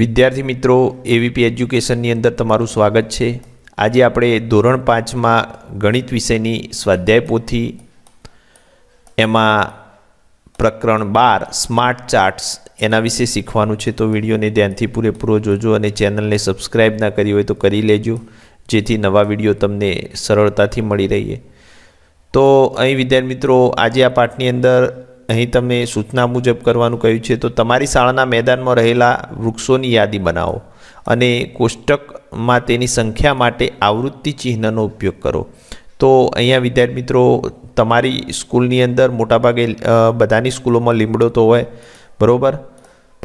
વિદ્યાર્થી મિત્રો એવીપી એજ્યુકેશનની અંદર તમારું સ્વાગત છે આજે આપણે ધોરણ પાંચમાં ગણિત વિષયની સ્વાધ્યાય પોથી એમાં પ્રકરણ બાર સ્માર્ટ ચાર્ટ્સ એના વિશે શીખવાનું છે તો વિડીયોને ધ્યાનથી પૂરેપૂરો જોજો અને ચેનલને સબસ્ક્રાઈબ ના કરી હોય તો કરી લેજો જેથી નવા વિડીયો તમને સરળતાથી મળી રહીએ તો અહીં વિદ્યાર્થી મિત્રો આજે આ પાઠની અંદર અહીં તમને સૂચના મુજબ કરવાનું કહ્યું છે તો તમારી શાળાના મેદાનમાં રહેલા વૃક્ષોની યાદી બનાવો અને કોષ્ટકમાં તેની સંખ્યા માટે આવૃત્તિ ચિહ્નનો ઉપયોગ કરો તો અહીંયા વિદ્યાર્થી મિત્રો તમારી સ્કૂલની અંદર મોટાભાગે બધાની સ્કૂલોમાં લીમડો તો હોય બરાબર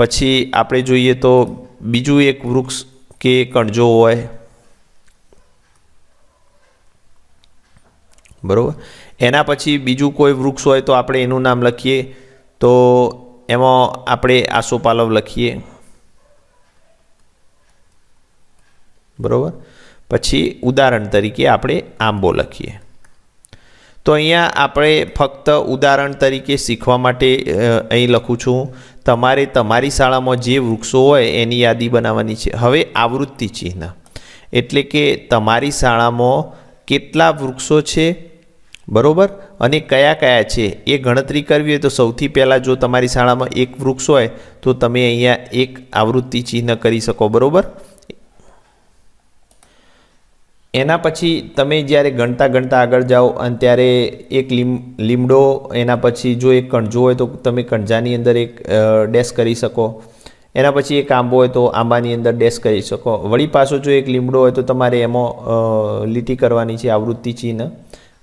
પછી આપણે જોઈએ તો બીજું એક વૃક્ષ કે કણજો હોય બરાબર એના પછી બીજું કોઈ વૃક્ષ હોય તો આપણે એનું નામ લખીએ તો એમાં આપણે આસોપાલવ લખીએ બરાબર પછી ઉદાહરણ તરીકે આપણે આંબો લખીએ તો અહીંયા આપણે ફક્ત ઉદાહરણ તરીકે શીખવા માટે અહીં લખું છું તમારે તમારી શાળામાં જે વૃક્ષો હોય એની યાદી બનાવવાની છે હવે આવૃત્તિ ચિહ્ન એટલે કે તમારી શાળામાં કેટલા વૃક્ષો છે બરોબર અને કયા કયા છે એ ગણતરી કરવી હોય તો સૌથી પહેલાં જો તમારી શાળામાં એક વૃક્ષ હોય તો તમે અહીંયા એક આવૃત્તિ ચિહ્ન કરી શકો બરાબર એના પછી તમે જ્યારે ગણતા ગણતા આગળ જાઓ અને ત્યારે એક લીમ લીમડો એના પછી જો એક કણજો હોય તો તમે કણજાની અંદર એક ડેસ કરી શકો એના પછી એક આંબો હોય તો આંબાની અંદર ડેસ કરી શકો વળી પાછો જો એક લીમડો હોય તો તમારે એમાં લીટી કરવાની છે આવૃત્તિ ચિહ્ન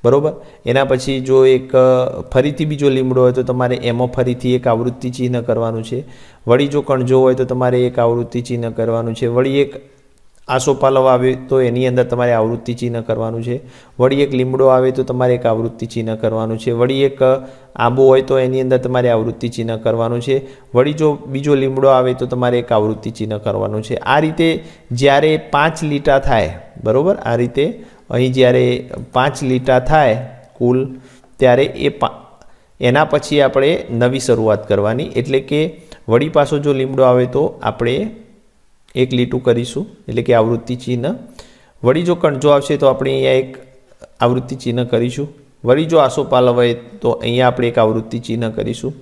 બરાબર એના પછી જો એક ફરીથી બીજો લીમડો હોય તો તમારે એમાં ફરીથી એક આવૃત્તિ ચિહ્ન કરવાનું છે વળી જો કણજો હોય તો તમારે એક આવૃત્તિ ચિહ્ન કરવાનું છે વળી એક આસોપાલવ આવે તો એની અંદર તમારે આવૃત્તિ ચિહ્ન કરવાનું છે વળી એક લીમડો આવે તો તમારે એક આવૃત્તિ ચિહ્ન કરવાનું છે વળી એક આંબો હોય તો એની અંદર તમારે આવૃત્તિ ચિહ્ન કરવાનું છે વળી જો બીજો લીમડો આવે તો તમારે એક આવૃત્તિ ચિહ્ન કરવાનું છે આ રીતે જ્યારે પાંચ લીટા થાય બરાબર આ રીતે અહીં જ્યારે પાંચ લીટા થાય કુલ ત્યારે એ એના પછી આપણે નવી શરૂઆત કરવાની એટલે કે વળી પાછો જો લીમડો આવે તો આપણે એક લીટું કરીશું એટલે કે આવૃત્તિ ચિહ્ન વળી જો કણજો આવશે તો આપણે અહીંયા એક આવૃત્તિ ચિહ્ન કરીશું વળી જો આસોપાલ હોય તો અહીંયા આપણે એક આવૃત્તિ ચિહ્ન કરીશું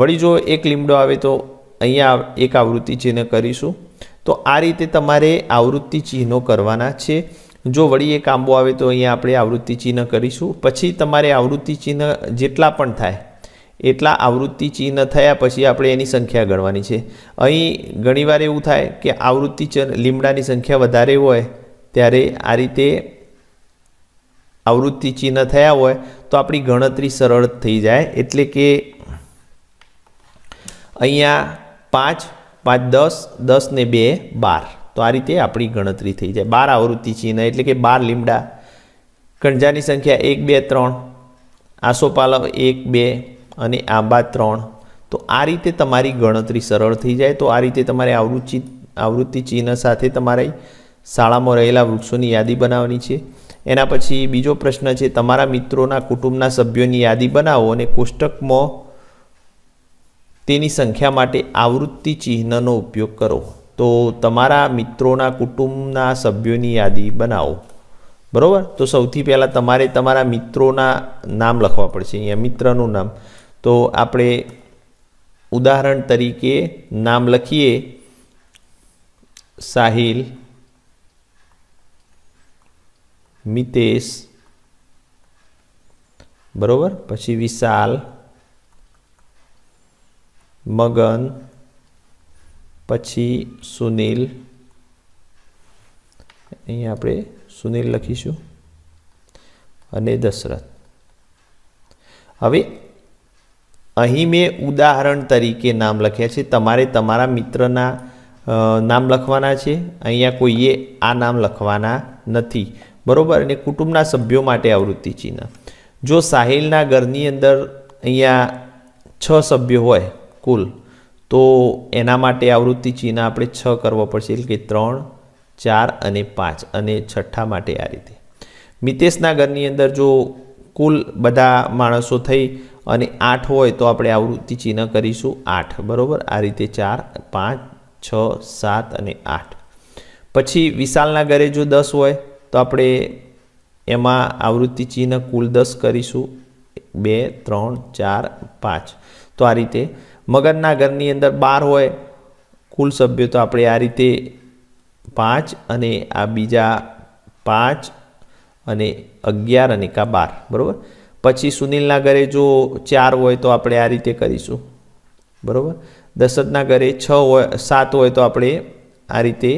વળી જો એક લીમડો આવે તો અહીંયા એક આવૃત્તિ ચિહ્ન કરીશું તો આ રીતે તમારે આવૃત્તિ ચિહ્નો કરવાના છે જો વળી એક આંબો આવે તો અહીંયા આપણે આવૃત્તિ ચિહ્ન કરીશું પછી તમારે આવૃત્તિ ચિહ્ન જેટલા પણ થાય એટલા આવૃત્તિ ચિહ્ન થયા પછી આપણે એની સંખ્યા ગણવાની છે અહીં ઘણીવાર એવું થાય કે આવૃત્તિ ચિહ્ન લીમડાની સંખ્યા વધારે હોય ત્યારે આ રીતે આવૃત્તિ ચિહ્ન થયા હોય તો આપણી ગણતરી સરળ થઈ જાય એટલે કે અહીંયા પાંચ પાંચ દસ દસ ને બે બાર તો આ રીતે આપણી ગણતરી થઈ જાય બાર આવૃત્તિ ચિહ્ન એટલે કે બાર લીમડા કણજાની સંખ્યા એક બે ત્રણ આસોપાલવ એક બે અને આંબા ત્રણ તો આ રીતે તમારી ગણતરી સરળ થઈ જાય તો આ રીતે તમારે આવૃત્તિ આવૃત્તિ ચિહ્ન સાથે તમારે શાળામાં રહેલા વૃક્ષોની યાદી બનાવવાની છે એના પછી બીજો પ્રશ્ન છે તમારા મિત્રોના કુટુંબના સભ્યોની યાદી બનાવો અને કોષ્ટકમાં તેની સંખ્યા માટે આવૃત્તિ ચિહ્નનો ઉપયોગ કરો તો તમારા મિત્રોના કુટુંબના સભ્યોની યાદી બનાવો બરાબર તો સૌથી પહેલાં તમારે તમારા મિત્રોના નામ લખવા પડશે અહીંયા મિત્રનું નામ તો આપણે ઉદાહરણ તરીકે નામ લખીએ સાહિલ મિતેશ બરાબર પછી વિશાલ મગન પછી સુનિલ અહીંયા આપણે સુનિલ લખીશું અને દશરથ હવે અહીં મેં ઉદાહરણ તરીકે નામ લખ્યા છે તમારે તમારા મિત્રના નામ લખવાના છે અહીંયા કોઈએ આ નામ લખવાના નથી બરાબર અને કુટુંબના સભ્યો માટે આવૃત્તિ ચિહ્ન જો સાહિલના ઘરની અંદર અહીંયા છ સભ્યો હોય કુલ તો એના માટે આવૃત્તિ ચિહ્ન આપણે છ કરવો પડશે એટલે કે ત્રણ ચાર અને પાંચ અને છઠ્ઠા માટે આ રીતે મિતેશના ઘરની અંદર જો કુલ બધા માણસો થઈ અને આઠ હોય તો આપણે આવૃત્તિ ચિહ્ન કરીશું આઠ બરાબર આ રીતે ચાર પાંચ છ સાત અને આઠ પછી વિશાલના ઘરે જો દસ હોય તો આપણે એમાં આવૃત્તિ ચિહ્ન કુલ દસ કરીશું બે ત્રણ ચાર પાંચ તો આ રીતે મગનના ઘરની અંદર બાર હોય કુલ સભ્યો તો આપણે આ રીતે પાંચ અને આ બીજા પાંચ અને અગિયાર અને કા બાર બરાબર પછી સુનિલના ઘરે જો ચાર હોય તો આપણે આ રીતે કરીશું બરાબર દશરથના ઘરે છ હોય સાત હોય તો આપણે આ રીતે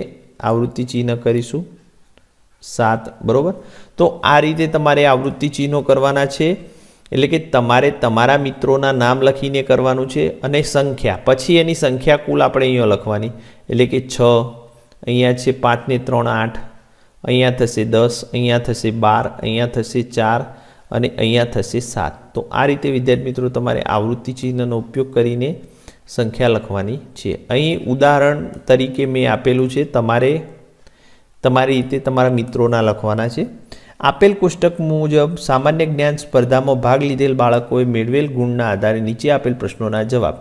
આવૃત્તિ ચિહ્ન કરીશું સાત બરાબર તો આ રીતે તમારે આવૃત્તિ ચિહ્નો કરવાના છે એટલે કે તમારે તમારા મિત્રોના નામ લખીને કરવાનું છે અને સંખ્યા પછી એની સંખ્યા કુલ આપણે અહીંયા લખવાની એટલે કે છ અહીંયા છે પાંચને ત્રણ આઠ અહીંયા થશે દસ અહીંયા થશે બાર અહીંયા થશે ચાર અને અહીંયા થશે સાત તો આ રીતે વિદ્યાર્થી મિત્રો તમારે આવૃત્તિ ચિહ્નનો ઉપયોગ કરીને સંખ્યા લખવાની છે અહીં ઉદાહરણ તરીકે મેં આપેલું છે તમારે તમારી રીતે તમારા મિત્રોના લખવાના છે આપેલ કોષ્ટક મુજબ સામાન્ય જ્ઞાન સ્પર્ધામાં ભાગ લીધેલ બાળકોએ મેળવેલ ગુણના આધારે નીચે આપેલ પ્રશ્નોના જવાબ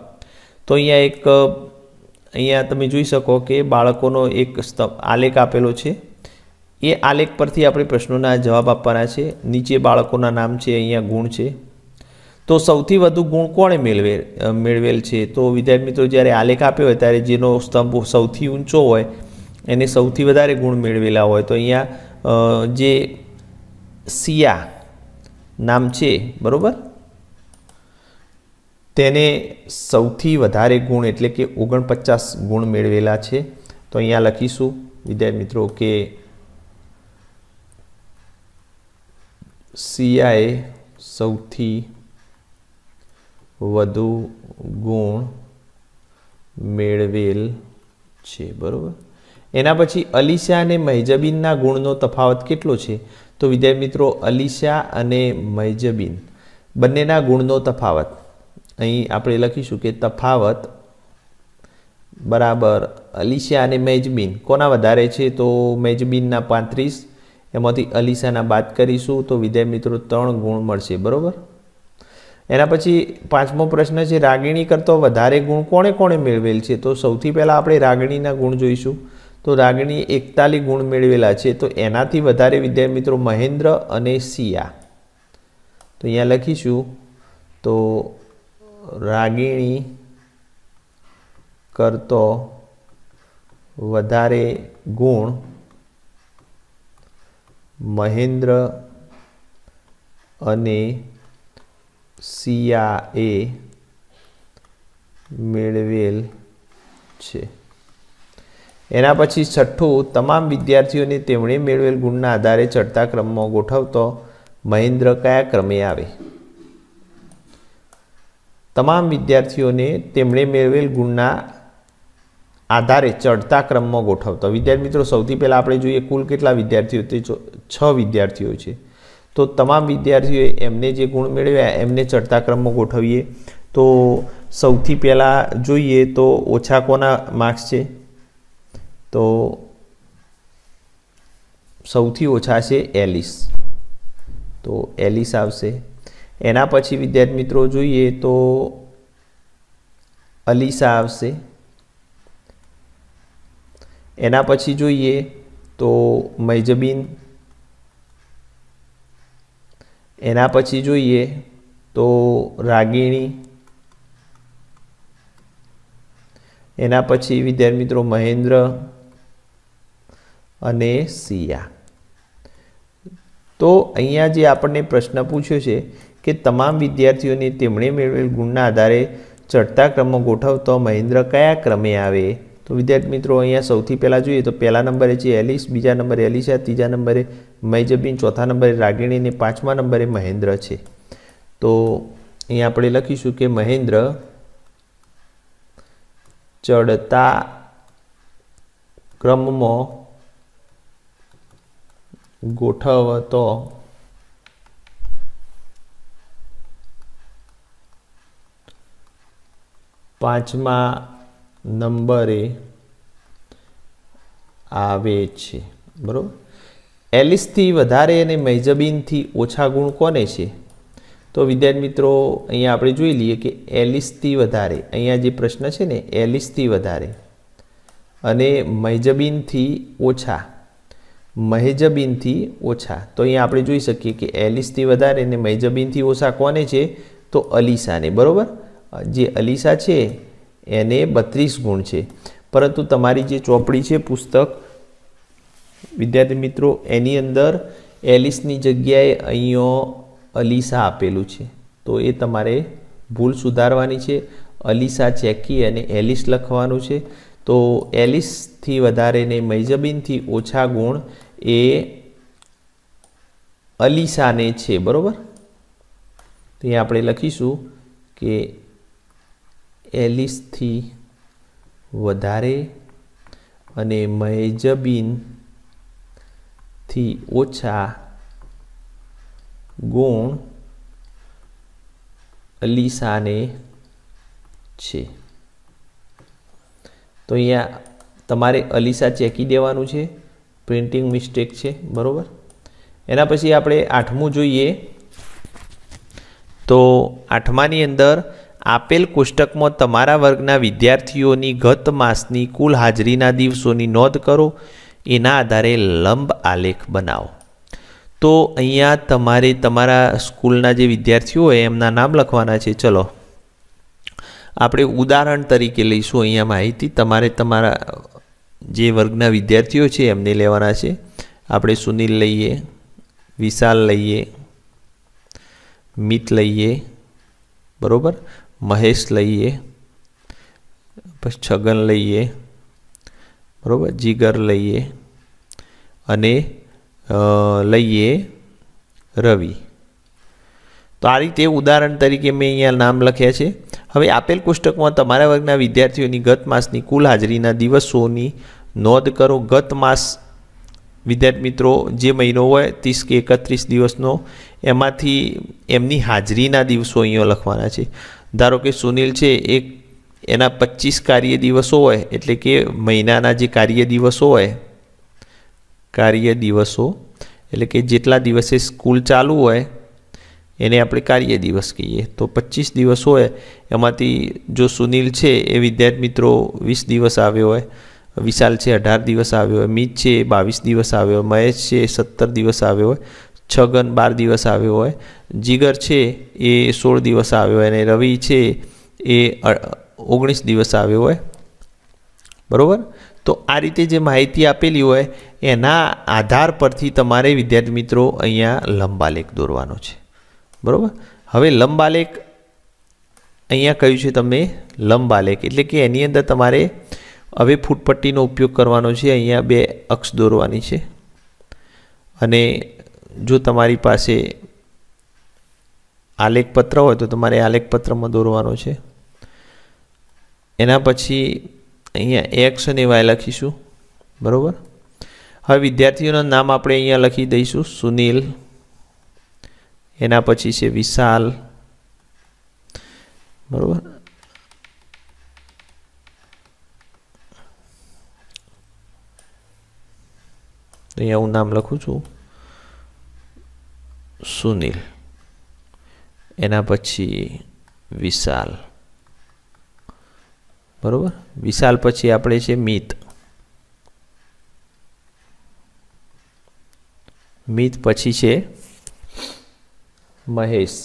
તો અહીંયા એક અહીંયા તમે જોઈ શકો કે બાળકોનો એક આલેખ આપેલો છે એ આલેખ પરથી આપણે પ્રશ્નોના જવાબ આપવાના છે નીચે બાળકોના નામ છે અહીંયા ગુણ છે તો સૌથી વધુ ગુણ કોણે મેળવે મેળવેલ છે તો વિદ્યાર્થી મિત્રો જ્યારે આલેખ આપ્યો હોય ત્યારે જેનો સ્તંભ સૌથી ઊંચો હોય એને સૌથી વધારે ગુણ મેળવેલા હોય તો અહીંયા જે સિયા નામ છે બરોબર તેને સૌથી વધારે ગુણ એટલે કે ઓગણપચાસ ગુણ મેળવેલા છે તો અહીંયા લખીશું વિદ્યાર્થી મિત્રો કે સિયાએ સૌથી વધુ ગુણ મેળવેલ છે બરોબર એના પછી અલીશા અને મહેજબીનના ગુણનો તફાવત કેટલો છે તો વિદ્યાર્થી મિત્રો અલીશા અને મૈજબીન બંનેના ગુણનો તફાવત અહીં આપણે લખીશું કે તફાવત બરાબર અલીશા અને મેજબીન કોના વધારે છે તો મેજબીનના પાંત્રીસ એમાંથી અલીશાના બાદ કરીશું તો વિદ્યા મિત્રો ત્રણ ગુણ મળશે બરાબર એના પછી પાંચમો પ્રશ્ન છે રાગીણી કરતો વધારે ગુણ કોણે કોણે મેળવેલ છે તો સૌથી પહેલાં આપણે રાગણીના ગુણ જોઈશું તો રાગણી એકતાલી ગુણ મેળવેલા છે તો એનાથી વધારે વિદ્યાર્થી મિત્રો મહેન્દ્ર અને સિયા તો અહીંયા લખીશું તો રાગિણી કરતો વધારે ગુણ મહેન્દ્ર અને સિયાએ મેળવેલ છે એના પછી છઠ્ઠું તમામ વિદ્યાર્થીઓને તેમણે મેળવેલ ગુણના આધારે ચડતા ક્રમમાં ગોઠવતો મહેન્દ્ર કયા ક્રમે આવે તમામ વિદ્યાર્થીઓને તેમણે મેળવેલ ગુણના આધારે ચડતા ક્રમમાં ગોઠવતો વિદ્યાર્થી મિત્રો સૌથી પહેલાં આપણે જોઈએ કુલ કેટલા વિદ્યાર્થીઓ તે છ વિદ્યાર્થીઓ છે તો તમામ વિદ્યાર્થીઓએ એમને જે ગુણ મેળવ્યા એમને ચડતા ક્રમમાં ગોઠવીએ તો સૌથી પહેલાં જોઈએ તો ઓછા કોના માર્ક્સ છે તો સૌથી ઓછા છે એલિસ તો એલિસ આવશે એના પછી વિદ્યાર્થી મિત્રો જોઈએ તો અલિસા આવશે એના પછી જોઈએ તો મૈજબીન એના પછી જોઈએ તો રાગીણી એના પછી વિદ્યાર્થી મિત્રો મહેન્દ્ર અને સિયા તો અહીંયા જે આપણને પ્રશ્ન પૂછ્યો છે કે તમામ વિદ્યાર્થીઓને તેમણે મેળવેલ ગુણના આધારે ચડતા ક્રમમાં ગોઠવતો મહેન્દ્ર કયા ક્રમે આવે તો વિદ્યાર્થી મિત્રો અહીંયા સૌથી પહેલાં જોઈએ તો પહેલા નંબરે છે એલિસ બીજા નંબરે એલિસા ત્રીજા નંબરે મૈજબીન ચોથા નંબરે રાગિણી અને પાંચમા નંબરે મહેન્દ્ર છે તો અહીંયા આપણે લખીશું કે મહેન્દ્ર ચડતા ક્રમમાં ગોઠવતો પાંચમા નંબરે આવે છે બરાબર એલિસથી વધારે અને મૈજબીનથી ઓછા ગુણ કોને છે તો વિદ્યાર્થી મિત્રો અહીંયા આપણે જોઈ લઈએ કે એલિસથી વધારે અહીંયા જે પ્રશ્ન છે ને એલિસથી વધારે અને મૈજબીનથી ઓછા મહેજબીનથી ઓછા તો અહીંયા આપણે જોઈ શકીએ કે એલિસથી વધારે ને મહેજબીનથી ઓછા કોને છે તો અલીસાને બરાબર જે અલીસા છે એને બત્રીસ ગુણ છે પરંતુ તમારી જે ચોપડી છે પુસ્તક વિદ્યાર્થી મિત્રો એની અંદર એલિસની જગ્યાએ અહીંયો અલીસા આપેલું છે તો એ તમારે ભૂલ સુધારવાની છે અલીસા ચેકી અને એલિસ લખવાનું છે તો એલિસથી વધારે ને મૈજબીનથી ઓછા ગુણ એ અલીસાને છે બરાબર તો આપણે લખીશું કે એલિસથી વધારે અને મહેજબીનથી ઓછા ગુણ અલીસાને છે તો અહીંયા તમારે અલીસા ચેકી દેવાનું છે પ્રિન્ટિંગ મિસ્ટેક છે બરાબર એના પછી આપણે આઠમું જોઈએ તો આઠમાની અંદર આપેલ કોષ્ટકમાં તમારા વર્ગના વિદ્યાર્થીઓની ગત માસની કુલ હાજરીના દિવસોની નોંધ કરો એના આધારે લંબ આલેખ બનાવો તો અહીંયા તમારે તમારા સ્કૂલના જે વિદ્યાર્થીઓ હોય એમના નામ લખવાના છે ચલો આપણે ઉદાહરણ તરીકે લઈશું અહીંયા માહિતી તમારે તમારા જે વર્ગના વિદ્યાર્થીઓ છે એમને લેવાના છે આપણે સુનિલ લઈએ વિશાલ લઈએ મિત લઈએ બરાબર મહેશ લઈએ પછી છગન લઈએ બરાબર જીગર લઈએ અને લઈએ રવિ તો આ રીતે ઉદાહરણ તરીકે મેં અહીંયા નામ લખ્યા છે હવે આપેલ પુસ્તકમાં તમારા વર્ગના વિદ્યાર્થીઓની ગત માસની કુલ હાજરીના દિવસોની નોંધ કરો ગત માસ વિદ્યાર્થી મિત્રો જે મહિનો હોય ત્રીસ કે એકત્રીસ દિવસનો એમાંથી એમની હાજરીના દિવસો અહીંયા લખવાના છે ધારો કે સુનિલ છે એક એના પચીસ કાર્ય દિવસો હોય એટલે કે મહિનાના જે કાર્ય દિવસો હોય કાર્ય દિવસો એટલે કે જેટલા દિવસે સ્કૂલ ચાલુ હોય એને આપણે કાર્ય દિવસ કહીએ તો પચીસ દિવસ હોય એમાંથી જો સુનિલ છે એ વિદ્યાર્થી મિત્રો વીસ દિવસ આવ્યો હોય વિશાલ છે અઢાર દિવસ આવ્યો હોય મિત છે એ બાવીસ દિવસ આવ્યો હોય મહેશ છે એ સત્તર દિવસ આવ્યો હોય છગન બાર દિવસ આવ્યો હોય જીગર છે એ સોળ દિવસ આવ્યો હોય અને રવિ છે એ ઓગણીસ દિવસ આવ્યો હોય બરાબર તો આ રીતે જે માહિતી આપેલી હોય એના આધાર પરથી તમારે વિદ્યાર્થી મિત્રો અહીંયા લંબાલેખ દોરવાનો છે બરાબર હવે લંબાલેખ અહીંયા કહ્યું છે તમે લંબાલેખ એટલે કે એની અંદર તમારે હવે ફૂટપટ્ટીનો ઉપયોગ કરવાનો છે અહીંયા બે અક્ષ દોરવાની છે અને જો તમારી પાસે આલેખપત્ર હોય તો તમારે આલેખપત્રમાં દોરવાનો છે એના પછી અહીંયા એક્સ અને વાય લખીશું બરાબર હવે વિદ્યાર્થીઓના નામ આપણે અહીંયા લખી દઈશું સુનિલ એના પછી છે વિશાલ બરાબર તો અહીંયા હું નામ લખું છું સુનિલ એના પછી વિશાલ બરાબર વિશાલ પછી આપણે છે મિત મિત પછી છે મહેશ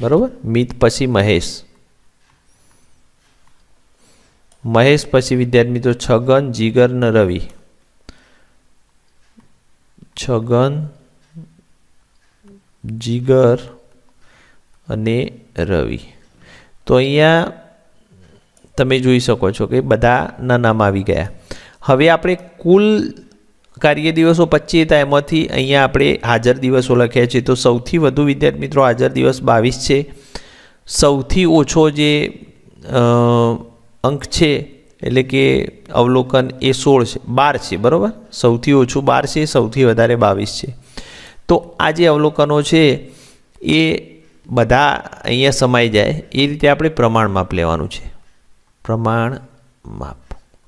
બરાબર મિત પછી મહેશ મહેશ પછી વિદ્યાર્થી મિત્રો છગન જીગર ન રવિ છગન જીગર અને રવિ તો અહીંયા તમે જોઈ શકો છો કે બધાના નામ આવી ગયા હવે આપણે કુલ કાર્ય દિવસો પચીસ હતા એમાંથી અહીંયા આપણે હાજર દિવસો લખ્યા છે તો સૌથી વધુ વિદ્યાર્થી મિત્રો હાજર દિવસ બાવીસ છે સૌથી ઓછો જે અંક છે એટલે કે અવલોકન એ સોળ છે બાર છે બરાબર સૌથી ઓછું બાર છે સૌથી વધારે બાવીસ છે તો આ જે અવલોકનો છે એ બધા અહીંયા સમાઈ જાય એ રીતે આપણે પ્રમાણ માપ લેવાનું છે પ્રમાણ માપ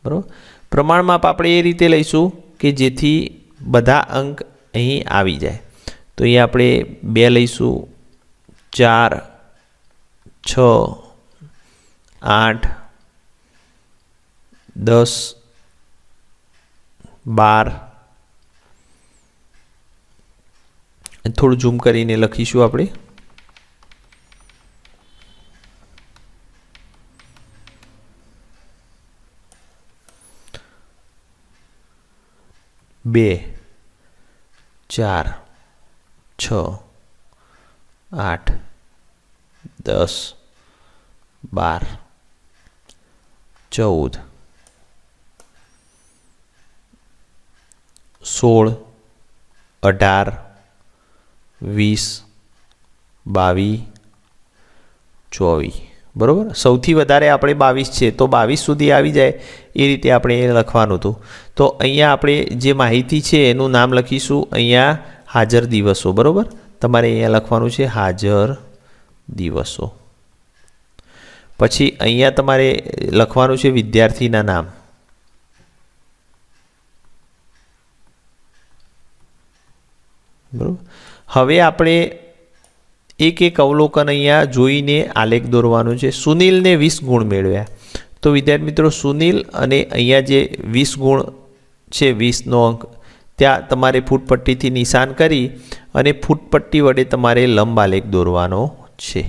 બરાબર પ્રમાણ માપ આપણે એ રીતે લઈશું કે જેથી બધા અંક અહીં આવી જાય તો અહીં આપણે બે લઈશું ચાર છ આઠ દસ બાર થોડું ઝૂમ કરીને લખીશું આપણે બે ચાર છ આઠ દસ બાર ચૌદ સોળ અઢાર વીસ બાવીસ ચોવીસ બરાબર સૌથી વધારે આપણે બાવીસ છે તો બાવીસ સુધી આવી જાય એ રીતે આપણે એ લખવાનું હતું તો અહીંયા આપણે જે માહિતી છે એનું નામ લખીશું અહીંયા હાજર દિવસો બરાબર તમારે અહીંયા લખવાનું છે હાજર દિવસો પછી અહીંયા તમારે લખવાનું છે વિદ્યાર્થીના નામ બરાબર હવે આપણે એક એક અવલોકન અહીંયા જોઈને આલેખ દોરવાનું છે સુનિલને વીસ ગુણ મેળવ્યા તો વિદ્યાર્થી મિત્રો સુનિલ અને અહીંયા જે વીસ ગુણ છે વીસનો અંક ત્યાં તમારે ફૂટપટ્ટીથી નિશાન કરી અને ફૂટપટ્ટી વડે તમારે લંબ આલેખ દોરવાનો છે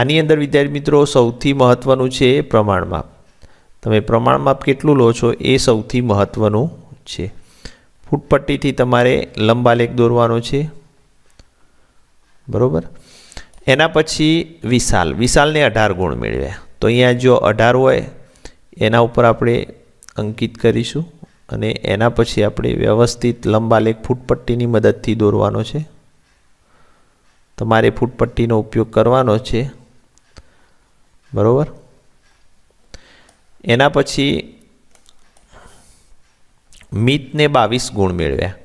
આની અંદર વિદ્યાર્થી મિત્રો સૌથી મહત્ત્વનું છે પ્રમાણમાપ તમે પ્રમાણમાપ કેટલું લો છો એ સૌથી મહત્ત્વનું છે ફૂટપટ્ટીથી તમારે લંબાલેખ દોરવાનો છે બરાબર એના પછી વિશાલ વિશાલને અઢાર ગુણ મેળવ્યા તો અહીંયા જો અઢાર હોય એના ઉપર આપણે અંકિત કરીશું અને એના પછી આપણે વ્યવસ્થિત લંબાલેખ ફૂટપટ્ટીની મદદથી દોરવાનો છે તમારે ફૂટપટ્ટીનો ઉપયોગ કરવાનો છે બરાબર એના પછી મિતને બાવીસ ગુણ મેળવ્યા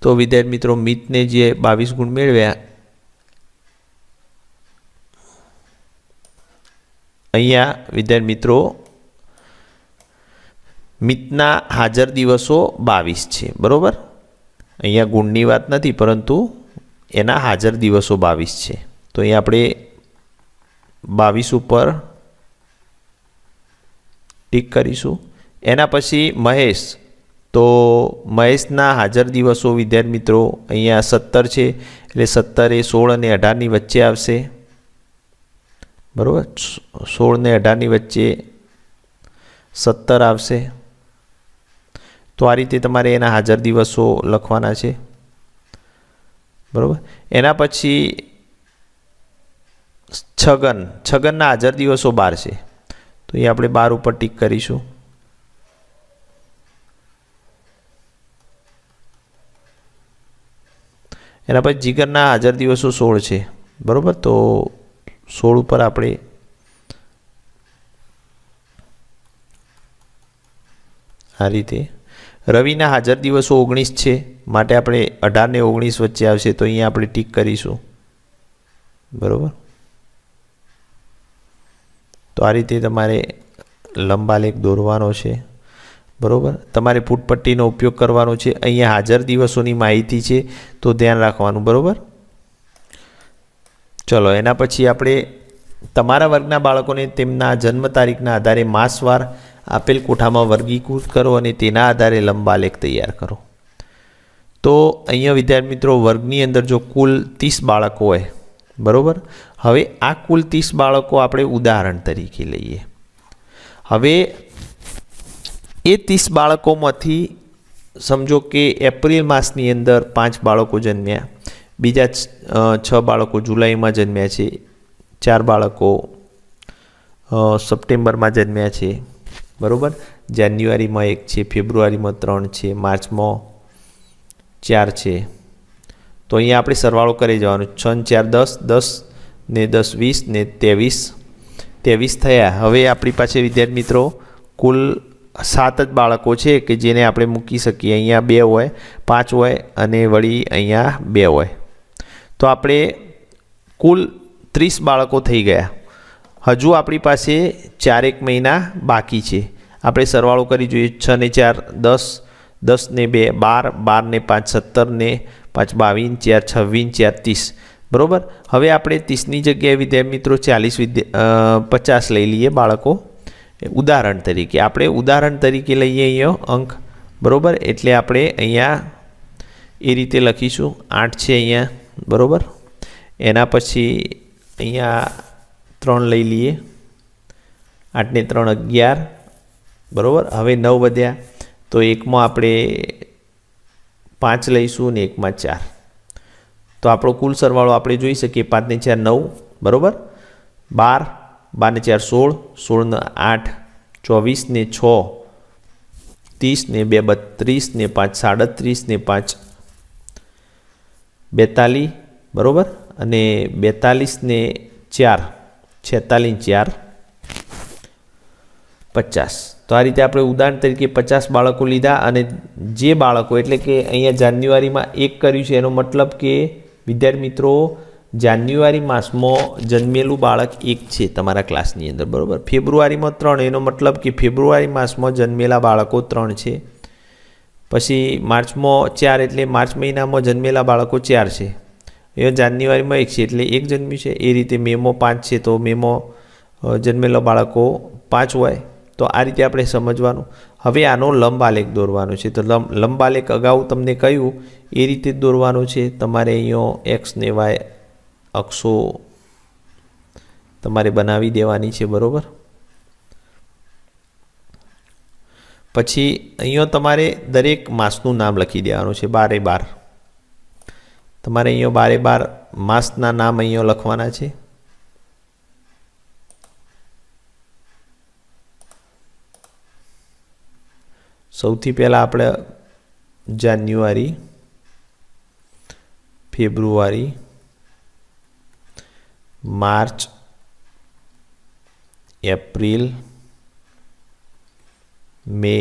તો વિદ્યાર્થી મિત્રો મિતને જે બાવીસ ગુણ મેળવ્યા અહીંયા વિદ્યાર્થી મિત્રો મિતના હાજર દિવસો બાવીસ છે બરાબર અહીંયા ગુણની વાત નથી પરંતુ એના હાજર દિવસો બાવીસ છે તો અહીંયા આપણે બાવીસ ઉપર ટીક કરીશું એના પછી મહેશ તો મહેશના હાજર દિવસો વિદ્યાર્થી મિત્રો અહીંયા સત્તર છે એટલે સત્તર એ સોળ અને અઢારની વચ્ચે આવશે બરાબર સોળ ને અઢારની વચ્ચે સત્તર આવશે તો આ રીતે તમારે એના હાજર દિવસો લખવાના છે બરાબર એના પછી છગન છગનના હાજર દિવસો બાર છે તો એ આપણે બાર ઉપર ટીક કરીશું એના પછી જીગરના હાજર દિવસો સોળ છે બરાબર તો સોળ ઉપર આપણે આ રીતે રવિના હાજર દિવસો ઓગણીસ છે માટે આપણે અઢાર ને ઓગણીસ વચ્ચે આવશે તો અહીંયા આપણે ટીક કરીશું બરાબર તો આ રીતે તમારે લંબા લેખ દોરવાનો છે બરાબર તમારે ફૂટપટ્ટીનો ઉપયોગ કરવાનો છે અહીંયા હાજર દિવસોની માહિતી છે તો ધ્યાન રાખવાનું બરાબર ચલો એના પછી આપણે તમારા વર્ગના બાળકોને તેમના જન્મ તારીખના આધારે માસવાર આપેલ કોઠામાં વર્ગીકૃત કરો અને તેના આધારે લંબાલેખ તૈયાર કરો તો અહીંયા વિદ્યાર્થી મિત્રો વર્ગની અંદર જો કુલ ત્રીસ બાળકો હોય બરાબર હવે આ કુલ ત્રીસ બાળકો આપણે ઉદાહરણ તરીકે લઈએ હવે એ ત્રીસ બાળકોમાંથી સમજો કે એપ્રિલ માસની અંદર પાંચ બાળકો જન્મ્યા બીજા છ બાળકો જુલાઈમાં જન્મ્યા છે ચાર બાળકો સપ્ટેમ્બરમાં જન્મ્યા છે બરાબર જાન્યુઆરીમાં એક છે ફેબ્રુઆરીમાં ત્રણ છે માર્ચમાં ચાર છે તો અહીંયા આપણે સરવાળો કરી જવાનો છ ચાર દસ દસ ને દસ વીસ ને ત્રેવીસ ત્રેવીસ થયા હવે આપણી પાસે વિદ્યાર્થી મિત્રો કુલ સાત જ બાળકો છે કે જેને આપણે મૂકી શકીએ અહીંયા બે હોય પાંચ હોય અને વળી અહીંયા બે હોય તો આપણે કુલ ત્રીસ બાળકો થઈ ગયા હજુ આપણી પાસે ચારેક મહિના બાકી છે આપણે સરવાળો કરી જોઈએ છ ને ચાર દસ દસ ને બે બાર બાર ને પાંચ સત્તર ને પાંચ બાવીસ ચાર છવ્વીસ ચાર ત્રીસ બરાબર હવે આપણે ત્રીસની જગ્યાએ વિદ્યાર્થી મિત્રો ચાલીસ વિદ્યા પચાસ લઈ લઈએ બાળકો ઉદાહરણ તરીકે આપણે ઉદાહરણ તરીકે લઈએ અહીંયા અંક બરાબર એટલે આપણે અહીંયા એ રીતે લખીશું આઠ છે અહીંયા બરાબર એના પછી અહીંયા ત્રણ લઈ લઈએ આઠને ત્રણ અગિયાર બરાબર હવે નવ વધ્યા તો એકમાં આપણે પાંચ લઈશું ને એકમાં ચાર તો આપણો કુલ સરવાળો આપણે જોઈ શકીએ પાંચને ચાર નવ બરાબર બાર બારને ચાર સોળ સોળને આઠ ચોવીસને છ ત્રીસને બે બત્રીસને પાંચ સાડત્રીસને પાંચ બેતાલીસ બરાબર અને બેતાલીસને ચાર છેતાલીસ ચાર પચાસ તો આ રીતે આપણે ઉદાહરણ તરીકે પચાસ બાળકો લીધા અને જે બાળકો એટલે કે અહીંયા જાન્યુઆરીમાં એક કર્યું છે એનો મતલબ કે વિદ્યાર્થી મિત્રો જાન્યુઆરી માસમાં જન્મેલું બાળક એક છે તમારા ક્લાસની અંદર બરાબર ફેબ્રુઆરીમાં ત્રણ એનો મતલબ કે ફેબ્રુઆરી માસમાં જન્મેલા બાળકો ત્રણ છે પછી માર્ચમાં ચાર એટલે માર્ચ મહિનામાં જન્મેલા બાળકો ચાર છે એ જાન્યુઆરીમાં એક છે એટલે એક જન્મ્યું છે એ રીતે મેમો પાંચ છે તો મેમો જન્મેલા બાળકો પાંચ હોય તો આ રીતે આપણે સમજવાનું હવે આનો લંબ આલેખ દોરવાનો છે તો લંબ લંબાલેખ અગાઉ તમને કહ્યું એ રીતે દોરવાનું છે તમારે અહીંયા એક્સ ને વાય અક્ષો તમારે બનાવી દેવાની છે બરાબર પછી અહીંયા તમારે દરેક માસનું નામ લખી દેવાનું છે બારે બાર તમારે અહીંયા બારે બાર માસના નામ અહીંયા લખવાના છે સૌથી પહેલાં આપણે જાન્યુઆરી ફેબ્રુઆરી मार्च अप्रैल मे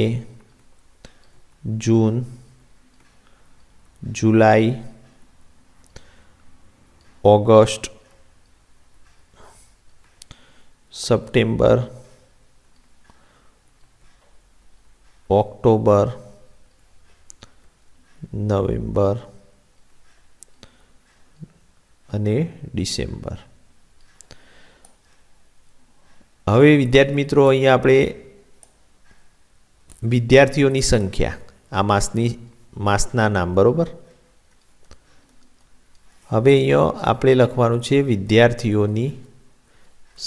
जून जुलाई ऑगस्ट सितंबर, अक्टूबर नवंबर अने ડિસેમ્બર હવે વિદ્યાર્થી મિત્રો અહીંયા આપણે વિદ્યાર્થીઓની સંખ્યા આ માસની માસના નામ બરાબર હવે અહીંયા આપણે લખવાનું છે વિદ્યાર્થીઓની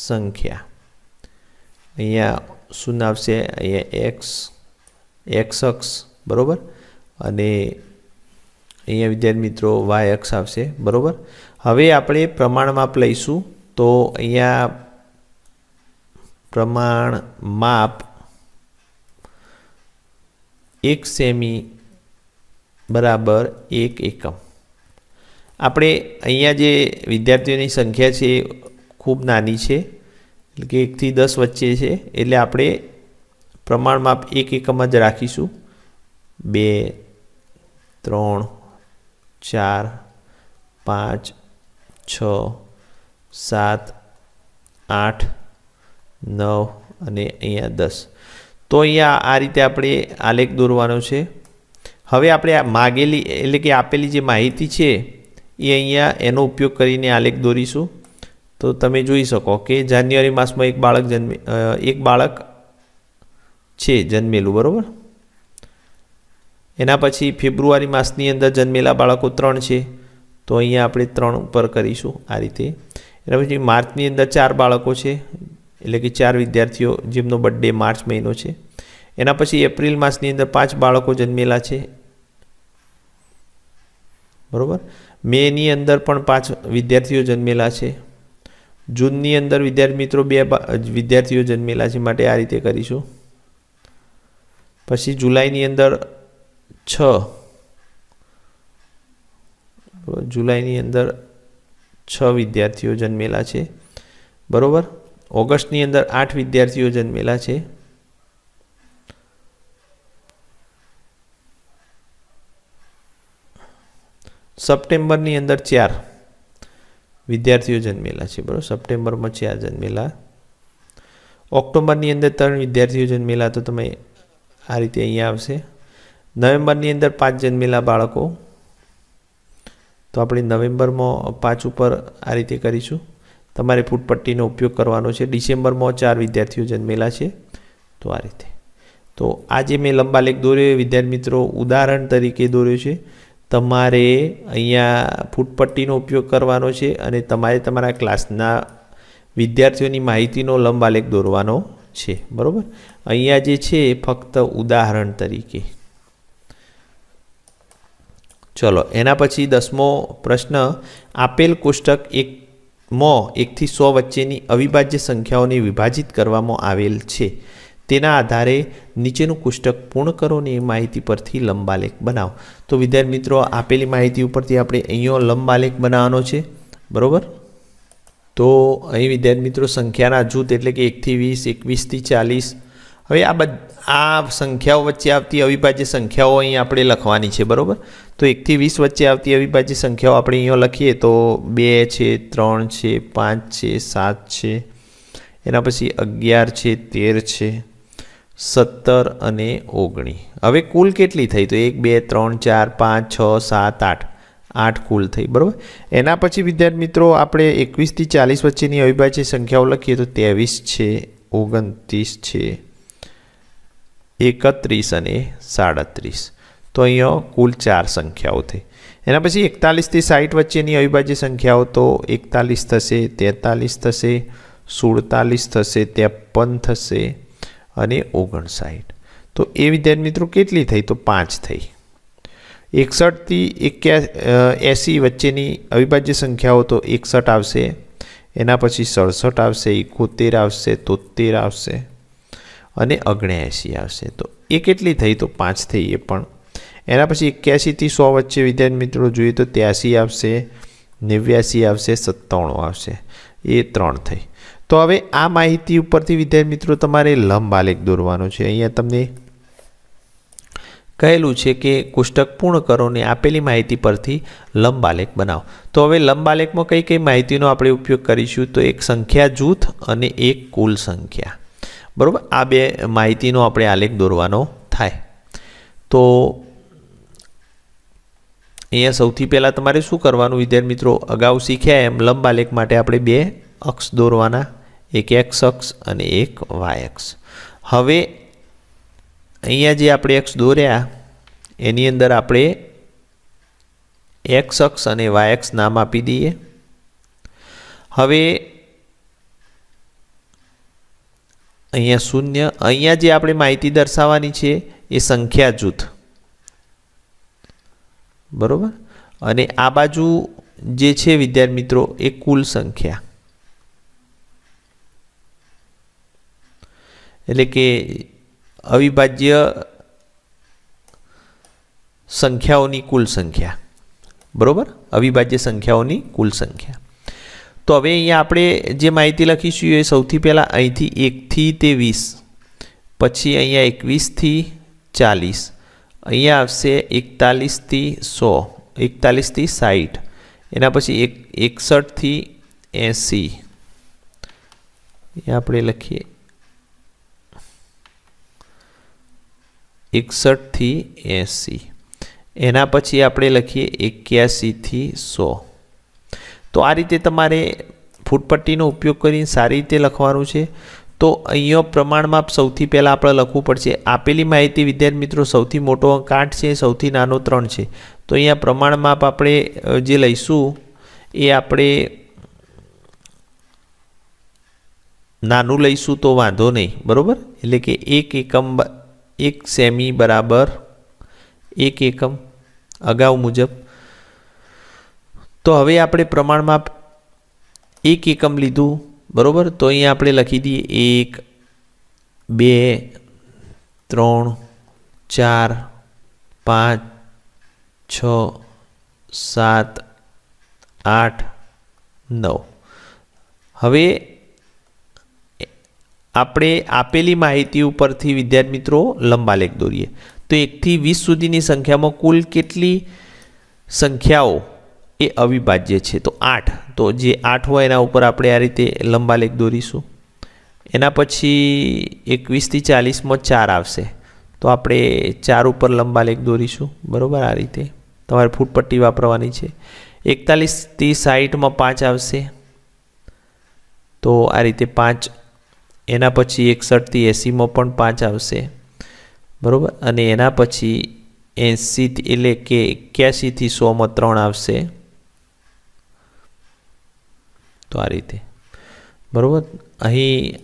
સંખ્યા અહીંયા શું આવશે અહીંયા એક્સ એક્સ અક્ષ બરાબર અને અહીંયા વિદ્યાર્થી મિત્રો વાય અક્ષ આવશે બરાબર હવે આપણે પ્રમાણમાપ લઈશું તો અહીંયા પ્રમાણ માપ એક સેમી બરાબર એક એકમ આપણે અહીંયા જે વિદ્યાર્થીઓની સંખ્યા છે ખૂબ નાની છે એટલે કે એકથી દસ વચ્ચે છે એટલે આપણે પ્રમાણ માપ એક એકમ જ રાખીશું બે ત્રણ ચાર પાંચ છ સાત આઠ નવ અને અહીંયા દસ તો અહીંયા આ રીતે આપણે આલેખ દોરવાનો છે હવે આપણે માગેલી એટલે કે આપેલી જે માહિતી છે એ અહીંયા એનો ઉપયોગ કરીને આલેખ દોરીશું તો તમે જોઈ શકો કે જાન્યુઆરી માસમાં એક બાળક જન્મે એક બાળક છે જન્મેલું બરાબર એના પછી ફેબ્રુઆરી માસની અંદર જન્મેલા બાળકો ત્રણ છે તો અહીંયા આપણે ત્રણ ઉપર કરીશું આ રીતે એના પછી માર્ચની અંદર ચાર બાળકો છે એટલે કે ચાર વિદ્યાર્થીઓ જેમનો બર્થડે માર્ચ મહિનો છે એના પછી એપ્રિલ માસની અંદર પાંચ બાળકો જન્મેલા છે બરાબર મેની અંદર પણ પાંચ વિદ્યાર્થીઓ જન્મેલા છે જૂનની અંદર વિદ્યાર્થી મિત્રો બે વિદ્યાર્થીઓ જન્મેલા છે માટે આ રીતે કરીશું પછી જુલાઈની અંદર છ જુલાઈની અંદર છ વિદ્યાર્થીઓ જન્મેલા છે બરાબર ઓગસ્ટની અંદર આઠ વિદ્યાર્થીઓ જન્મેલા છે સપ્ટેમ્બરની અંદર ચાર વિદ્યાર્થીઓ જન્મેલા છે બરાબર સપ્ટેમ્બરમાં ચાર જન્મેલા ઓક્ટોબરની અંદર ત્રણ વિદ્યાર્થીઓ જન્મેલા તો તમે આ રીતે અહીંયા આવશે નવેમ્બરની અંદર પાંચ જન્મેલા બાળકો તો આપણે નવેમ્બરમાં પાંચ ઉપર આ રીતે કરીશું તમારે ફૂટપટ્ટીનો ઉપયોગ કરવાનો છે ડિસેમ્બરમાં ચાર વિદ્યાર્થીઓ જન્મેલા છે તો આ રીતે તો આજે મેં લંબાલેખ દોર્યો વિદ્યાર્થી મિત્રો ઉદાહરણ તરીકે દોર્યો છે તમારે અહીંયા ફૂટપટ્ટીનો ઉપયોગ કરવાનો છે અને તમારે તમારા ક્લાસના વિદ્યાર્થીઓની માહિતીનો લંબાલેખ દોરવાનો છે બરાબર અહીંયા જે છે ફક્ત ઉદાહરણ તરીકે ચલો એના પછી દસમો પ્રશ્ન આપેલ કોષ્ટક એક માં એકથી સો વચ્ચેની અવિભાજ્ય સંખ્યાઓને વિભાજિત કરવામાં આવેલ છે તેના આધારે નીચેનું કુષ્ટક પૂર્ણ કરો ને એ માહિતી પરથી લંબાલેખ બનાવો તો વિદ્યાર્થી મિત્રો આપેલી માહિતી ઉપરથી આપણે અહીંયો લંબાલેખ બનાવવાનો છે બરાબર તો અહીં વિદ્યાર્થી મિત્રો સંખ્યાના જૂથ એટલે કે એકથી વીસ એકવીસથી ચાલીસ હવે આ બધ આ સંખ્યાઓ વચ્ચે આવતી અવિભાજ્ય સંખ્યાઓ અહીં આપણે લખવાની છે બરાબર તો એકથી વીસ વચ્ચે આવતી અવિભાજ્ય સંખ્યાઓ આપણે અહીંયા લખીએ તો બે છે ત્રણ છે પાંચ છે સાત છે એના પછી અગિયાર છે તેર છે સત્તર અને ઓગણી હવે કુલ કેટલી થઈ તો એક બે ત્રણ ચાર પાંચ છ સાત આઠ આઠ કુલ થઈ બરાબર એના પછી વિદ્યાર્થી મિત્રો આપણે એકવીસથી ચાલીસ વચ્ચેની અવિભાજ્ય સંખ્યાઓ લખીએ તો ત્રેવીસ છે ઓગણત્રીસ છે એકત્રીસ અને સાડત્રીસ તો અહીંયા કુલ ચાર સંખ્યાઓ થઈ એના પછી એકતાલીસથી સાઠ વચ્ચેની અવિભાજ્ય સંખ્યાઓ તો એકતાલીસ થશે તેતાલીસ થશે સુડતાલીસ થશે ત્રેપન થશે અને ઓગણસાઠ તો એ વિદ્યાર્થી મિત્રો કેટલી થઈ તો પાંચ થઈ એકસઠથી એક્યા એંસી વચ્ચેની અવિભાજ્ય સંખ્યાઓ તો એકસઠ આવશે એના પછી સડસઠ આવશે એકોતેર આવશે તોતેર આવશે અને ઓગણએંશી આવશે તો એ કેટલી થઈ તો પાંચ થઈ એ પણ એના પછી એક્યાસીથી સો વચ્ચે વિદ્યાર્થી મિત્રો જોઈએ તો ત્યાંસી આવશે નેવ્યાસી આવશે સત્તાણું આવશે એ ત્રણ થઈ તો હવે આ માહિતી ઉપરથી વિદ્યાર્થી મિત્રો તમારે લંબ આલેખ દોરવાનો છે અહીંયા તમને કહેલું છે કે કુષ્ટક પૂર્ણ કરો ને આપેલી માહિતી પરથી લંબાલેખ બનાવો તો હવે લંબાલેખમાં કઈ કઈ માહિતીનો આપણે ઉપયોગ કરીશું તો એક સંખ્યા જૂથ અને એક કુલ સંખ્યા બરાબર આ બે માહિતીનો આપણે આલેખ દોરવાનો થાય તો અહીંયા સૌથી પહેલાં તમારે શું કરવાનું વિદ્યાર્થી મિત્રો અગાઉ શીખ્યા એમ લંબ આલેખ માટે આપણે બે અક્ષ દોરવાના એક એક્સ અક્ષ અને એક વાય અક્ષ હવે અહીંયા જે આપણે એક્સ દોર્યા એની અંદર આપણે એક્સ અક્ષ અને વાય અક્ષ નામ આપી દઈએ હવે અહીંયા શૂન્ય અહીંયા જે આપણે માહિતી દર્શાવવાની છે એ સંખ્યા જૂથ બરાબર અને આ બાજુ જે છે વિદ્યાર્થી મિત્રો એ કુલ સંખ્યા એટલે કે અવિભાજ્ય સંખ્યાઓની કુલ સંખ્યા બરાબર અવિભાજ્ય સંખ્યાઓની કુલ સંખ્યા તો હવે અહીંયા આપણે જે માહિતી લખીશું એ સૌથી પહેલાં અહીંથી એકથી તે વીસ પછી અહીંયા એકવીસથી ચાલીસ અહીંયા આવશે એકતાલીસથી સો એકતાલીસથી સાઠ એના પછી એક એકસઠથી એંસી એ આપણે લખીએ એકસઠથી એંસી એના પછી આપણે લખીએ એક્યાસીથી સો તો આ રીતે તમારે ફૂટપટ્ટીનો ઉપયોગ કરીને સારી રીતે લખવાનું છે તો અહીંયા પ્રમાણમાં સૌથી પહેલાં આપણે લખવું પડશે આપેલી માહિતી વિદ્યાર્થી મિત્રો સૌથી મોટો અંક આઠ છે સૌથી નાનો ત્રણ છે તો અહીંયા પ્રમાણ માપ આપણે જે લઈશું એ આપણે નાનું લઈશું તો વાંધો નહીં બરાબર એટલે કે એક એકમ એક સેમી બરાબર એક એકમ અગાઉ મુજબ તો હવે આપણે પ્રમાણમાં એક એકમ લીધું બરાબર તો અહીંયા આપણે લખી દઈએ એક બે ત્રણ ચાર પાંચ છ સાત આઠ નવ હવે આપણે આપેલી માહિતી ઉપરથી વિદ્યાર્થી મિત્રો લંબાલેખ દોરીએ તો એકથી વીસ સુધીની સંખ્યામાં કુલ કેટલી સંખ્યાઓ એ અવિભાજ્ય છે તો આઠ તો જે આઠ હોય એના ઉપર આપણે આ રીતે લંબા લેખ દોરીશું એના પછી એકવીસથી ચાલીસમાં ચાર આવશે તો આપણે ચાર ઉપર લંબા લેખ દોરીશું બરાબર આ રીતે તમારે ફૂટપટ્ટી વાપરવાની છે એકતાલીસથી સાહીઠમાં પાંચ આવશે તો આ રીતે પાંચ એના પછી એકસઠથી એંસીમાં પણ પાંચ આવશે બરાબર અને એના પછી એંસીથી એટલે કે એક્યાસીથી સોમાં ત્રણ આવશે તો આ રીતે બરાબર અહીં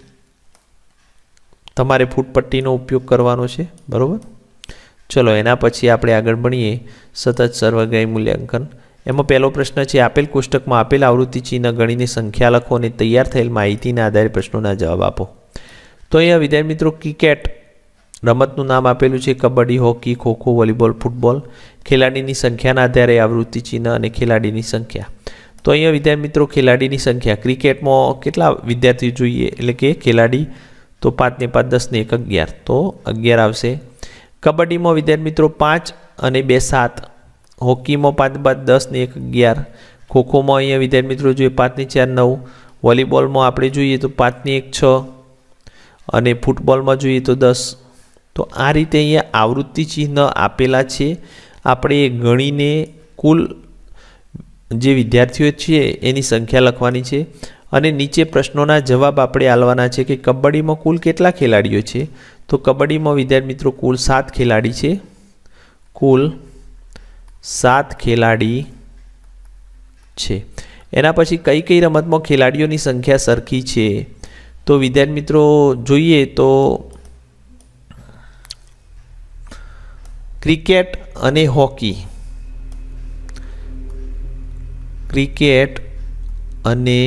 તમારે ફૂટપટ્ટીનો ઉપયોગ કરવાનો છે બરાબર ચલો એના પછી આપણે આગળ ભણીએ સતત સર્વગ્રાહી મૂલ્યાંકન એમાં પહેલો પ્રશ્ન છે આપેલ કોષ્ટકમાં આપેલ આવૃત્તિ ચિહ્ન ગણીને સંખ્યા લખો અને તૈયાર થયેલ માહિતીના આધારે પ્રશ્નોના જવાબ આપો તો અહીંયા વિદ્યાર્થી મિત્રો ક્રિકેટ રમતનું નામ આપેલું છે kabaddi hockey kho kho volleyball football ખેલાડીની સંખ્યાના આધારે આવૃત્તિ ચિહ્ન અને ખેલાડીની સંખ્યા તો અહીંયા વિદ્યાર્થી મિત્રો ખેલાડીની સંખ્યા ક્રિકેટમાં કેટલા વિદ્યાર્થીઓ જોઈએ એટલે કે ખેલાડી તો પાંચને પાંચ દસને એક અગિયાર તો અગિયાર આવશે કબડ્ડીમાં વિદ્યાર્થી મિત્રો પાંચ અને બે સાત હોકીમાં પાંચ પાંચ દસને એક અગિયાર ખોખોમાં અહીંયા વિદ્યાર્થી મિત્રો જોઈએ પાંચને ચાર નવ વોલીબોલમાં આપણે જોઈએ તો પાંચની એક છ અને ફૂટબોલમાં જોઈએ તો દસ તો આ રીતે અહીંયા આવૃત્તિ ચિહ્ન આપેલા છે આપણે ગણીને કુલ જે વિદ્યાર્થીઓ છે એની સંખ્યા લખવાની છે અને નીચે પ્રશ્નોના જવાબ આપણે આલવાના છે કે કબડ્ડીમાં કુલ કેટલા ખેલાડીઓ છે તો કબડ્ડીમાં વિદ્યાર્થી મિત્રો કુલ સાત ખેલાડી છે કુલ સાત ખેલાડી છે એના પછી કઈ કઈ રમતમાં ખેલાડીઓની સંખ્યા સરખી છે તો વિદ્યાર્થી મિત્રો જોઈએ તો ક્રિકેટ અને હોકી ક્રિકેટ અને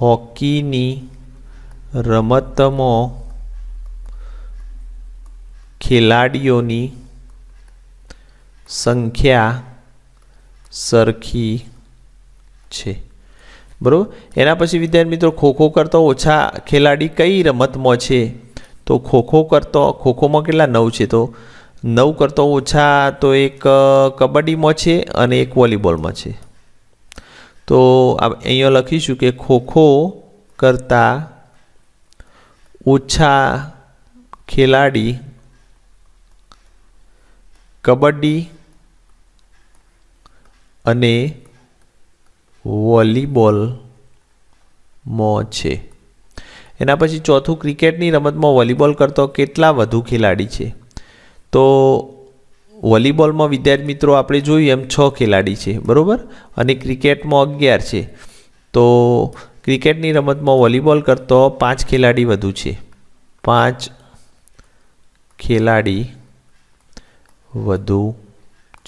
હોકીની રમતમાં ખેલાડીઓની સંખ્યા સરખી છે બરાબર એના પછી વિદ્યાર્થી મિત્રો ખોખો કરતો ઓછા ખેલાડી કઈ રમતમાં છે તો ખોખો કરતો ખોખોમાં કેટલા નવ છે તો નવ કરતો ઓછા તો એક કબડ્ડીમાં છે અને એક વોલીબોલમાં છે તો અહીંયા લખીશું કે ખોખો કરતાં ઓછા ખેલાડી કબડ્ડી અને વોલીબોલમાં છે એના પછી ચોથું ક્રિકેટની રમતમાં વોલીબોલ કરતો કેટલા વધુ ખેલાડી છે તો વોલીબોલમાં વિદ્યાર્થી મિત્રો આપણે જોયું એમ છ ખેલાડી છે બરાબર અને ક્રિકેટમાં અગિયાર છે તો ક્રિકેટની રમતમાં વોલીબોલ કરતો પાંચ ખેલાડી વધુ છે પાંચ ખેલાડી વધુ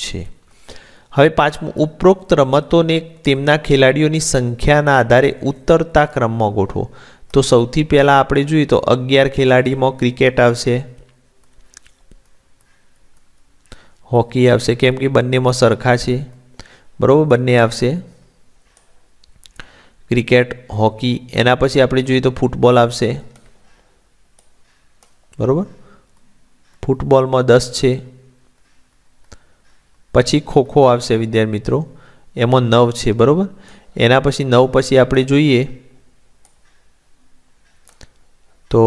છે હવે પાંચમું ઉપરોક્ત રમતોને તેમના ખેલાડીઓની સંખ્યાના આધારે ઉત્તરતા ક્રમમાં ગોઠવો તો સૌથી પહેલાં આપણે જોઈએ તો અગિયાર ખેલાડીમાં ક્રિકેટ આવશે હોકી આવશે કેમ કે બંનેમાં સરખા છે બરાબર બંને આવશે ક્રિકેટ હોકી એના પછી આપણે જોઈએ તો ફૂટબોલ આવશે બરાબર ફૂટબોલમાં દસ છે પછી ખોખો આવશે વિદ્યાર્થી મિત્રો એમાં નવ છે બરાબર એના પછી નવ પછી આપણે જોઈએ તો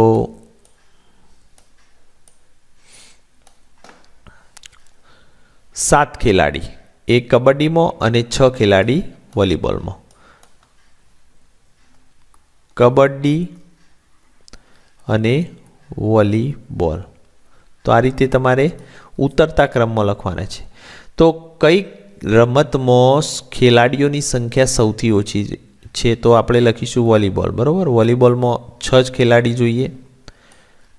સાત ખેલાડી એ કબડ્ડીમાં અને છ ખેલાડી વોલીબોલમાં કબડ્ડી અને વોલીબોલ તો આ રીતે તમારે ઉતરતા ક્રમમાં લખવાના છે તો કઈ રમતમાં ખેલાડીઓની સંખ્યા સૌથી ઓછી છે તો આપણે લખીશું વોલીબોલ બરાબર વોલીબોલમાં છ જ ખેલાડી જોઈએ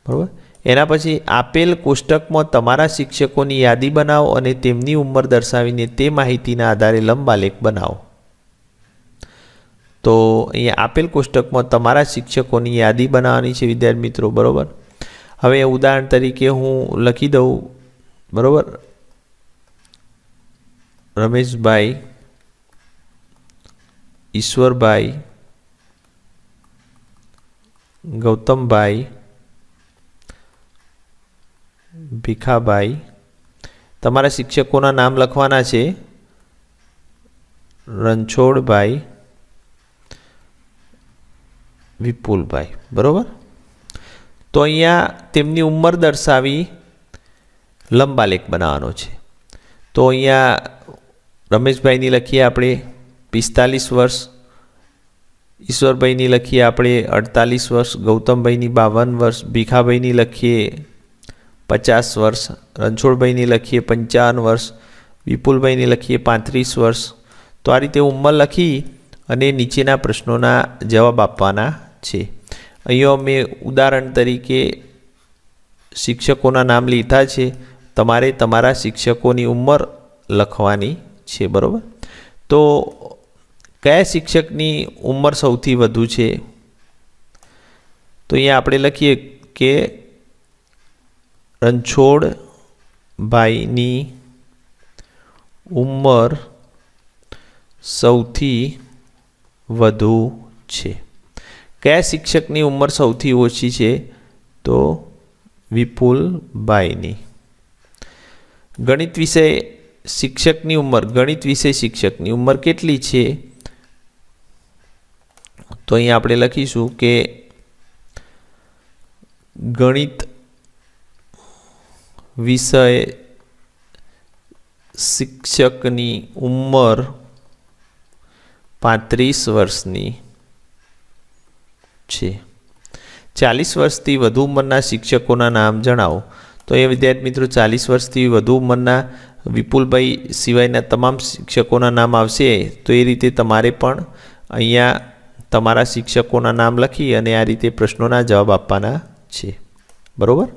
બરાબર એના પછી આપેલ કોષ્ટકમાં તમારા શિક્ષકોની યાદી બનાવો અને તેમની ઉંમર દર્શાવીને તે માહિતીના આધારે લંબાલેખ બનાવો તો અહીંયા આપેલ કોષ્ટકમાં તમારા શિક્ષકોની યાદી બનાવવાની છે વિદ્યાર્થી મિત્રો બરાબર હવે ઉદાહરણ તરીકે હું લખી દઉં બરાબર રમેશભાઈ ઈશ્વરભાઈ ગૌતમભાઈ ભીખાભાઈ તમારા શિક્ષકોના નામ લખવાના છે રણછોડભાઈ વિપુલભાઈ બરોબર તો અહીંયા તેમની ઉંમર દર્શાવી લંબાલેખ બનાવવાનો છે તો અહીંયા રમેશભાઈની લખીએ આપણે પિસ્તાલીસ વર્ષ ઈશ્વરભાઈની લખીએ આપણે અડતાલીસ વર્ષ ગૌતમભાઈની બાવન વર્ષ ભીખાભાઈની લખીએ પચાસ વર્ષ રણછોડભાઈની લખીએ પંચાવન વર્ષ વિપુલભાઈની લખીએ પાંત્રીસ વર્ષ તો આ રીતે ઉંમર લખી અને નીચેના પ્રશ્નોના જવાબ આપવાના છે અહીંયા અમે ઉદાહરણ તરીકે શિક્ષકોના નામ લીધા છે તમારે તમારા શિક્ષકોની ઉંમર લખવાની છે બરાબર તો કયા શિક્ષકની ઉંમર સૌથી વધુ છે તો અહીંયા આપણે લખીએ કે રણછોડ ભાઈની ઉંમર સૌથી વધુ છે કયા શિક્ષકની ઉંમર સૌથી ઓછી છે તો વિપુલભાઈની ગણિત વિષય શિક્ષકની ઉંમર ગણિત વિષય શિક્ષકની ઉંમર કેટલી છે તો અહીં આપણે લખીશું કે ગણિત વિષય શિક્ષકની ઉંમર પાંત્રીસ વર્ષની છે ચાલીસ વર્ષથી વધુ ઉંમરના શિક્ષકોના નામ જણાવો તો એ વિદ્યાર્થી મિત્રો ચાલીસ વર્ષથી વધુ ઉંમરના વિપુલભાઈ સિવાયના તમામ શિક્ષકોના નામ આવશે તો એ રીતે તમારે પણ અહીંયા તમારા શિક્ષકોના નામ લખી અને આ રીતે પ્રશ્નોના જવાબ આપવાના છે બરાબર